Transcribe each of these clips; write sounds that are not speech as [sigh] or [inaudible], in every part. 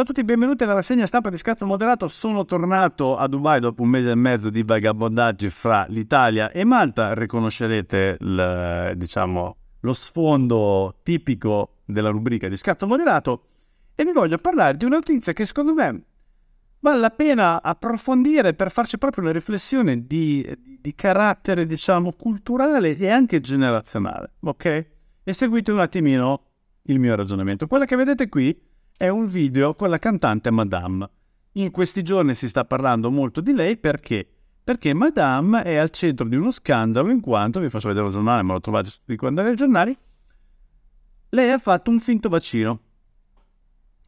Ciao a tutti, benvenuti alla rassegna stampa di Scazzo Moderato. Sono tornato a Dubai dopo un mese e mezzo di vagabondaggi fra l'Italia e Malta. Riconoscerete il, diciamo, lo sfondo tipico della rubrica di Scazzo Moderato e vi voglio parlare di una notizia che secondo me vale la pena approfondire per farci proprio una riflessione di, di carattere, diciamo, culturale e anche generazionale. Ok? E seguite un attimino il mio ragionamento. Quella che vedete qui è un video con la cantante Madame. In questi giorni si sta parlando molto di lei perché? Perché Madame è al centro di uno scandalo in quanto, vi faccio vedere il giornale, ma lo trovate su tutti i giornali, lei ha fatto un finto vaccino.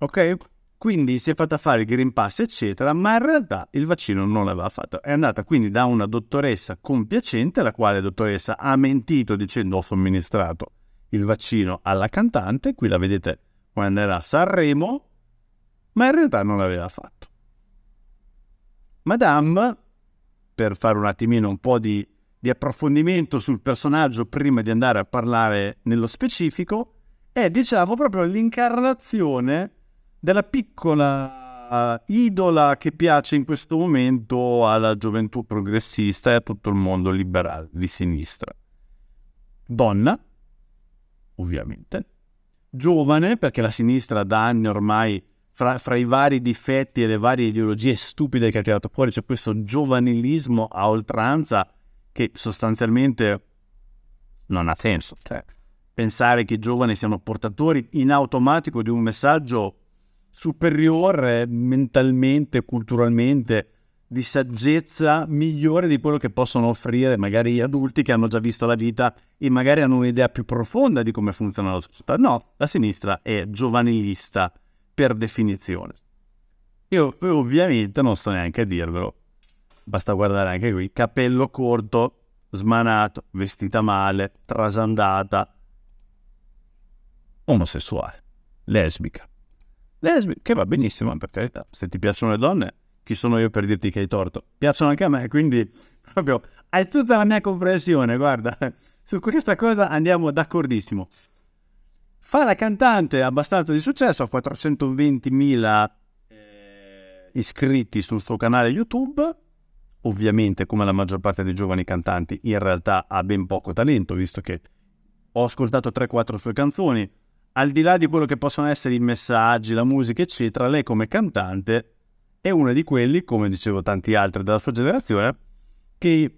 Ok? Quindi si è fatta fare il Green Pass, eccetera, ma in realtà il vaccino non l'aveva fatto. È andata quindi da una dottoressa compiacente, la quale dottoressa ha mentito dicendo ho somministrato il vaccino alla cantante, qui la vedete poi andare a Sanremo, ma in realtà non l'aveva fatto. Madame, per fare un attimino un po' di, di approfondimento sul personaggio prima di andare a parlare nello specifico, è diciamo proprio l'incarnazione della piccola uh, idola che piace in questo momento alla gioventù progressista e a tutto il mondo liberale di sinistra. Donna, ovviamente, giovane, perché la sinistra da anni ormai, fra, fra i vari difetti e le varie ideologie stupide che ha tirato fuori, c'è questo giovanilismo a oltranza che sostanzialmente non ha senso. Cioè, pensare che i giovani siano portatori in automatico di un messaggio superiore mentalmente, culturalmente di saggezza migliore di quello che possono offrire magari gli adulti che hanno già visto la vita e magari hanno un'idea più profonda di come funziona la società. No, la sinistra è giovanilista per definizione. Io ovviamente non so neanche dirvelo, basta guardare anche qui, capello corto, smanato, vestita male, trasandata, omosessuale, lesbica. Lesbica, che va benissimo, per carità, se ti piacciono le donne chi sono io per dirti che hai torto? Piacciono anche a me, quindi [laughs] proprio hai tutta la mia comprensione, guarda, [laughs] su questa cosa andiamo d'accordissimo. Fa la cantante abbastanza di successo, ha 420.000 eh, iscritti sul suo canale YouTube, ovviamente come la maggior parte dei giovani cantanti in realtà ha ben poco talento, visto che ho ascoltato 3-4 sue canzoni, al di là di quello che possono essere i messaggi, la musica, eccetera, lei come cantante è uno di quelli, come dicevo tanti altri della sua generazione, che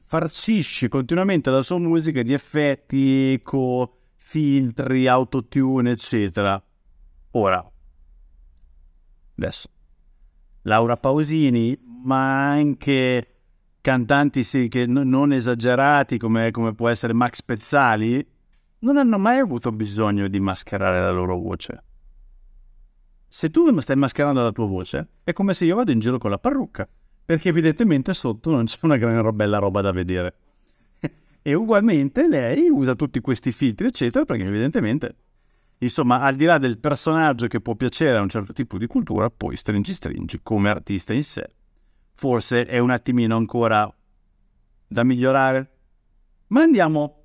farcisce continuamente la sua musica di effetti, eco, filtri, autotune, eccetera. Ora, adesso, Laura Pausini, ma anche cantanti sì, che non esagerati come, come può essere Max Pezzali, non hanno mai avuto bisogno di mascherare la loro voce se tu mi stai mascherando la tua voce, è come se io vado in giro con la parrucca, perché evidentemente sotto non c'è una gran bella roba da vedere. [laughs] e ugualmente lei usa tutti questi filtri, eccetera, perché evidentemente, insomma, al di là del personaggio che può piacere a un certo tipo di cultura, poi stringi stringi come artista in sé. Forse è un attimino ancora da migliorare, ma andiamo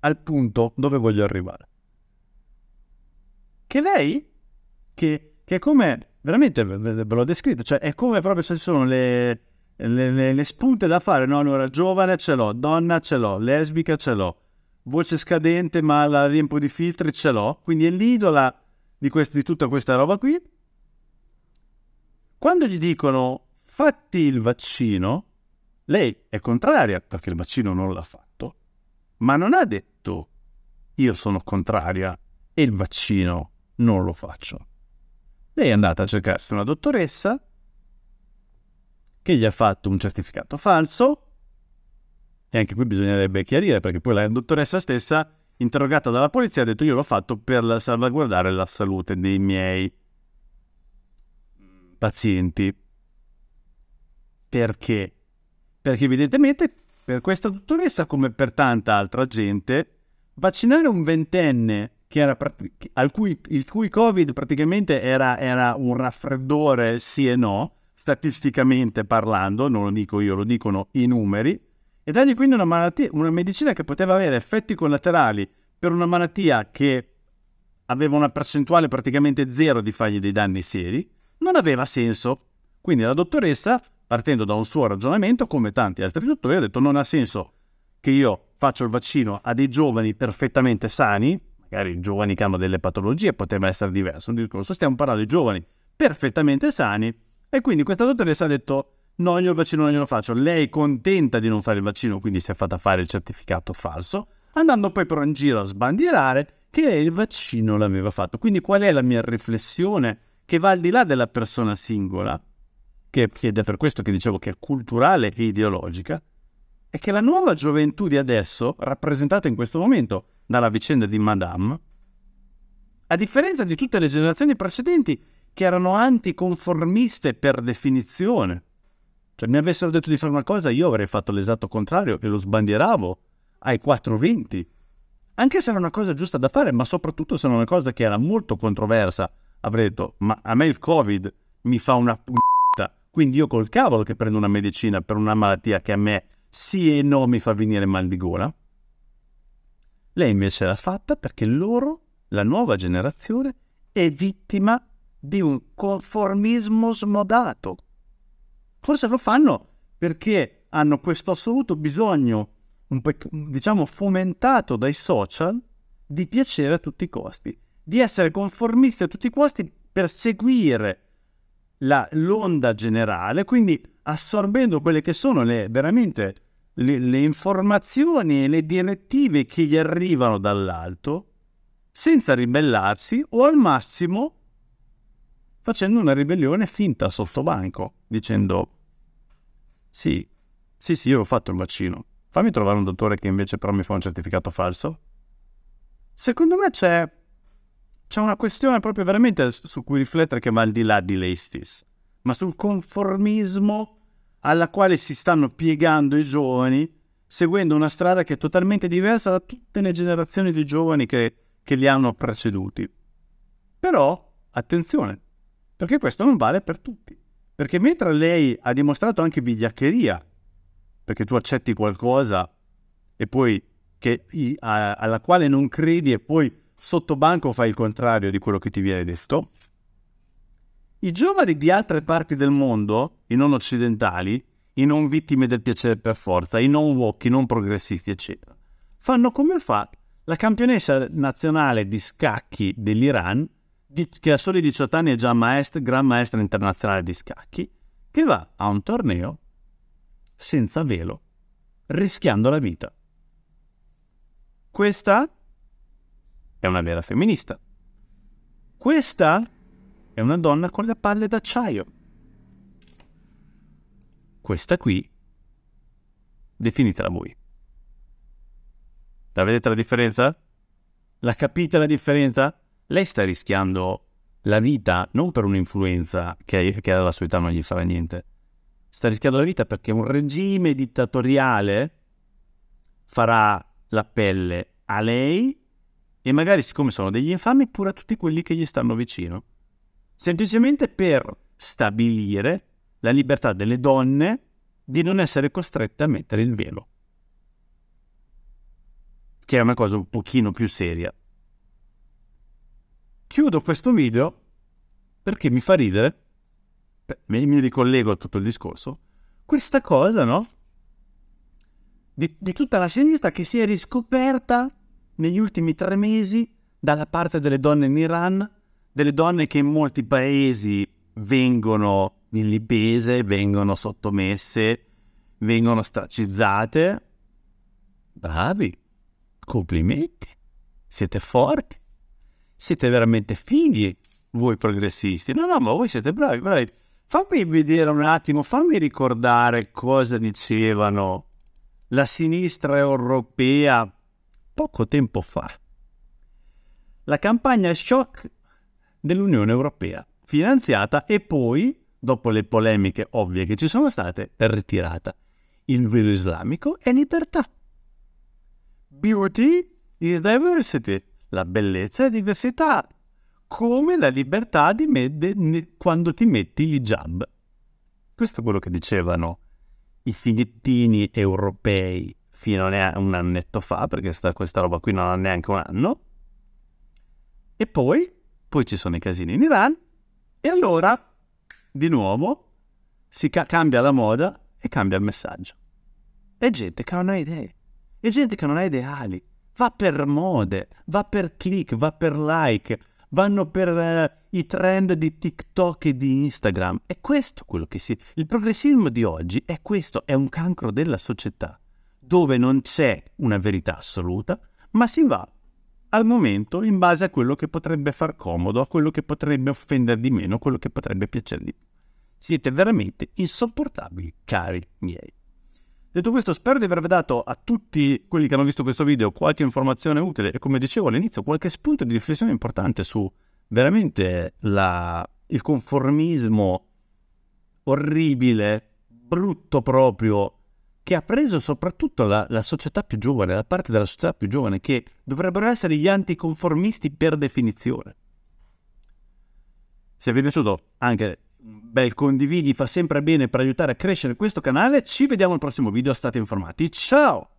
al punto dove voglio arrivare. Che lei che, che è come, veramente ve, l'ho descritto, cioè è come proprio ci sono le, le, le, le spunte da fare, no? Allora, giovane ce l'ho, donna ce l'ho, lesbica ce l'ho, voce scadente ma la riempo di filtri ce l'ho, quindi è l'idola di, quest- di tutta questa roba qui. Quando gli dicono fatti il vaccino, lei è contraria perché il vaccino non l'ha fatto, ma non ha detto io sono contraria e il vaccino non lo faccio. Lei è andata a cercarsi una dottoressa che gli ha fatto un certificato falso e anche qui bisognerebbe chiarire perché poi la dottoressa stessa interrogata dalla polizia ha detto io l'ho fatto per salvaguardare la salute dei miei pazienti. Perché? Perché evidentemente per questa dottoressa come per tanta altra gente vaccinare un ventenne era, cui, il cui Covid praticamente era, era, un raffreddore sì e no, statisticamente parlando, non lo dico io, lo dicono i numeri, e dargli quindi una, malattia, una medicina che poteva avere effetti collaterali per una malattia che aveva una percentuale praticamente zero di fargli dei danni seri, non aveva senso. Quindi la dottoressa, partendo da un suo ragionamento, come tanti altri dottori, ha detto non ha senso che io faccia il vaccino a dei giovani perfettamente sani, magari giovani che hanno delle patologie poteva essere diverso un discorso, stiamo parlando di giovani perfettamente sani e quindi questa dottoressa ha detto no io il vaccino non glielo faccio, lei è contenta di non fare il vaccino quindi si è fatta fare il certificato falso, andando poi però in giro a sbandierare che lei il vaccino l'aveva fatto. Quindi qual è la mia riflessione che va al di là della persona singola, che, ed è per questo che dicevo che è culturale e ideologica, è che la nuova gioventù di adesso, rappresentata in questo momento dalla vicenda di Madame, a differenza di tutte le generazioni precedenti che erano anticonformiste per definizione, cioè mi avessero detto di fare una cosa, io avrei fatto l'esatto contrario e lo sbandieravo ai 420. Anche se era una cosa giusta da fare, ma soprattutto se era una cosa che era molto controversa, avrei detto, ma a me il Covid mi fa una p***a, quindi io col cavolo che prendo una medicina per una malattia che a me sì e no mi fa venire mal di gola. Lei invece l'ha fatta perché loro, la nuova generazione, è vittima di un conformismo smodato. Forse lo fanno perché hanno questo assoluto bisogno, pe- diciamo fomentato dai social, di piacere a tutti i costi, di essere conformisti a tutti i costi per seguire la, l'onda generale, quindi assorbendo quelle che sono le, veramente le, le informazioni e le direttive che gli arrivano dall'alto, senza ribellarsi o al massimo facendo una ribellione finta sotto banco, dicendo sì, sì, sì, io ho fatto il vaccino, fammi trovare un dottore che invece però mi fa un certificato falso. Secondo me c'è c'è una questione proprio veramente su cui riflettere che va al di là di lei stessa, ma sul conformismo alla quale si stanno piegando i giovani, seguendo una strada che è totalmente diversa da tutte le generazioni di giovani che, che li hanno preceduti. Però, attenzione, perché questo non vale per tutti. Perché mentre lei ha dimostrato anche vigliaccheria, perché tu accetti qualcosa e poi che, alla quale non credi e poi sotto banco fai il contrario di quello che ti viene detto. I giovani di altre parti del mondo, i non occidentali, i non vittime del piacere per forza, i non woke, i non progressisti, eccetera, fanno come fa la campionessa nazionale di scacchi dell'Iran, che a soli 18 anni è già maestra, gran maestra internazionale di scacchi, che va a un torneo senza velo, rischiando la vita. Questa è una vera femminista. Questa è una donna con le palle d'acciaio. Questa qui, definitela voi. La vedete la differenza? La capite la differenza? Lei sta rischiando la vita non per un'influenza che, che alla sua età non gli farà niente. Sta rischiando la vita perché un regime dittatoriale farà la pelle a lei e magari siccome sono degli infami pure a tutti quelli che gli stanno vicino, semplicemente per stabilire la libertà delle donne di non essere costrette a mettere il velo, che è una cosa un pochino più seria. Chiudo questo video perché mi fa ridere, mi ricollego a tutto il discorso, questa cosa, no? Di, di tutta la sinistra che si è riscoperta negli ultimi tre mesi dalla parte delle donne in Iran, delle donne che in molti paesi vengono illibese, vengono sottomesse, vengono stracizzate. Bravi, complimenti, siete forti, siete veramente figli voi progressisti. No, no, ma voi siete bravi, bravi. Fammi vedere un attimo, fammi ricordare cosa dicevano la sinistra europea poco tempo fa. La campagna shock dell'Unione Europea, finanziata e poi, dopo le polemiche ovvie che ci sono state, ritirata. Il velo islamico è libertà. Beauty is diversity. La bellezza è diversità, come la libertà di me- quando ti metti il l'hijab. Questo è quello che dicevano i fighettini europei fino a un annetto fa, perché sta, questa roba qui non ha neanche un anno. E poi, poi ci sono i casini in Iran, e allora, di nuovo, si ca- cambia la moda e cambia il messaggio. È gente che non ha idee, è gente che non ha ideali, va per mode, va per click, va per like, vanno per eh, i trend di TikTok e di Instagram. È questo quello che si... Il progressismo di oggi è questo, è un cancro della società dove non c'è una verità assoluta, ma si va al momento in base a quello che potrebbe far comodo, a quello che potrebbe offendere di meno, a quello che potrebbe piacere di più. Siete veramente insopportabili, cari miei. Detto questo, spero di avervi dato a tutti quelli che hanno visto questo video qualche informazione utile e come dicevo all'inizio, qualche spunto di riflessione importante su veramente la, il conformismo orribile, brutto proprio che ha preso soprattutto la, la, società più giovane, la parte della società più giovane, che dovrebbero essere gli anticonformisti per definizione. Se vi è piaciuto, anche un bel condividi, fa sempre bene per aiutare a crescere questo canale. Ci vediamo al prossimo video, state informati. Ciao!